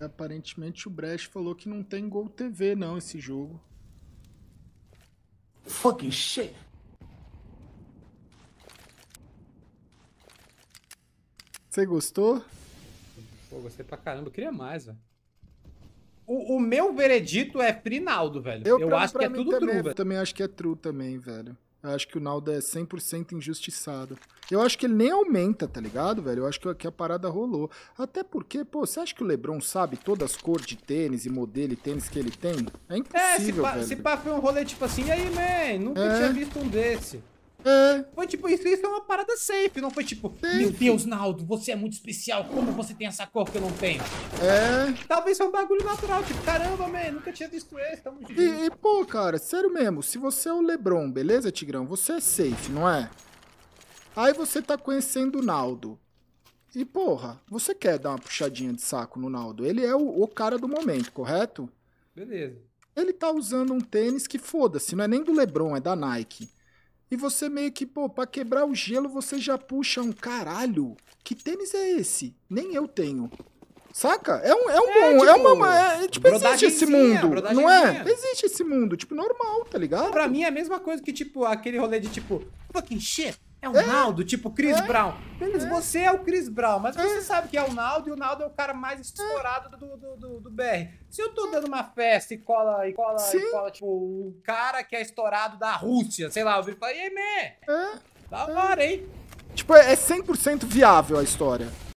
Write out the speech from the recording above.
Aparentemente o Brecht falou que não tem Gol TV não esse jogo. Fucking shit. Você gostou? Pô, gostei pra caramba. Eu queria mais, velho. O, o, meu veredito é Frinaldo, velho. Eu, eu pra, acho pra que é tudo também, true, velho. também acho que é true também, velho. Eu acho que o Naldo é 100% injustiçado. Eu acho que ele nem aumenta, tá ligado, velho? Eu acho que a parada rolou. Até porque, pô, você acha que o LeBron sabe todas as cores de tênis e modelo e tênis que ele tem? É impossível, é, se pá, velho. Se pá foi um rolê tipo assim, e aí, man, nunca é. tinha visto um desse. É, foi tipo, isso, isso é uma parada safe. Não foi tipo, safe. meu Deus, Naldo, você é muito especial. Como você tem essa cor que eu não tenho? É. Talvez seja um bagulho natural. Tipo, caramba, man, nunca tinha visto esse. Tamo junto. E, e, pô, cara, sério mesmo. Se você é o LeBron, beleza, Tigrão? Você é safe, não é? Aí você tá conhecendo o Naldo. E, porra, você quer dar uma puxadinha de saco no Naldo? Ele é o, o cara do momento, correto? Beleza. Ele tá usando um tênis que, foda-se, não é nem do LeBron, é da Nike. E você meio que, pô, pra quebrar o gelo você já puxa um caralho. Que tênis é esse? Nem eu tenho. Saca? É um, é um é, bom. Tipo, é uma. É, é, tipo, existe esse mundo. Não é? Existe esse mundo. Tipo, normal, tá ligado? Pra mim é a mesma coisa que, tipo, aquele rolê de tipo, fucking shit. É o é, Naldo, tipo Chris é, Brown. Beleza, é. você é o Chris Brown, mas você é. sabe que é o Naldo e o Naldo é o cara mais estourado do, do, do, do BR. Se eu tô dando uma festa e cola, e cola, e cola, tipo, o cara que é estourado da Rússia, sei lá, eu vi e falo, e aí, man? Da hora, hein? Tipo, é 100% viável a história.